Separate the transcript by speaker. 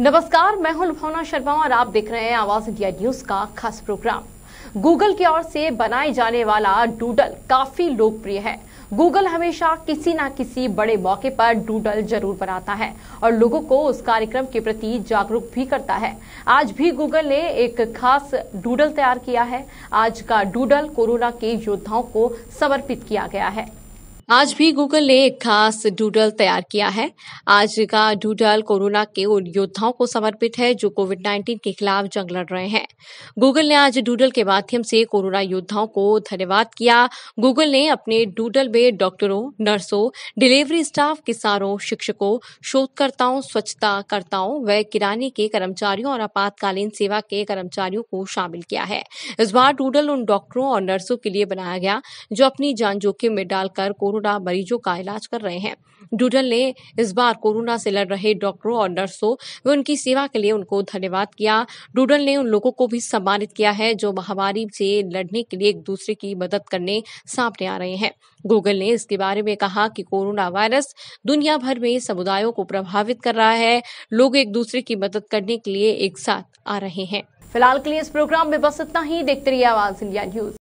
Speaker 1: नमस्कार मैं हूं लुभावना शर्मा और आप देख रहे हैं आवाज इंडिया न्यूज का खास प्रोग्राम गूगल की ओर से बनाए जाने वाला डूडल काफी लोकप्रिय है गूगल हमेशा किसी ना किसी बड़े मौके पर डूडल जरूर बनाता है और लोगों को उस कार्यक्रम के प्रति जागरूक भी करता है आज भी गूगल ने एक खास डूडल तैयार किया है आज का डूडल कोरोना के योद्धाओं को समर्पित किया गया है आज भी गूगल ने एक खास डूडल तैयार किया है आज का डूडल कोरोना के उन योद्धाओं को समर्पित है जो कोविड 19 के खिलाफ जंग लड़ रहे हैं गूगल ने आज डूडल के माध्यम से कोरोना योद्धाओं को धन्यवाद किया गूगल ने अपने डूडल में डॉक्टरों नर्सों डिलीवरी स्टाफ किसानों शिक्षकों शोधकर्ताओं स्वच्छताकर्ताओं व किराने के कर्मचारियों और आपातकालीन सेवा के कर्मचारियों को शामिल किया है इस बार डूडल उन डॉक्टरों और नर्सों के लिए बनाया गया जो अपनी जान जोखिम में डालकर कोरोना कोरोना मरीजों का इलाज कर रहे हैं डूडल ने इस बार कोरोना से लड़ रहे डॉक्टरों और नर्सों व उनकी सेवा के लिए उनको धन्यवाद किया डूडल ने उन लोगों को भी सम्मानित किया है जो महामारी से लड़ने के लिए एक दूसरे की मदद करने सामने आ रहे हैं गूगल ने इसके बारे में कहा कि कोरोना वायरस दुनिया भर में समुदायों को प्रभावित कर रहा है लोग एक दूसरे की मदद करने के लिए एक साथ आ रहे हैं फिलहाल के लिए इस प्रोग्राम में बस इतना ही देखते रहिए आवाज इंडिया न्यूज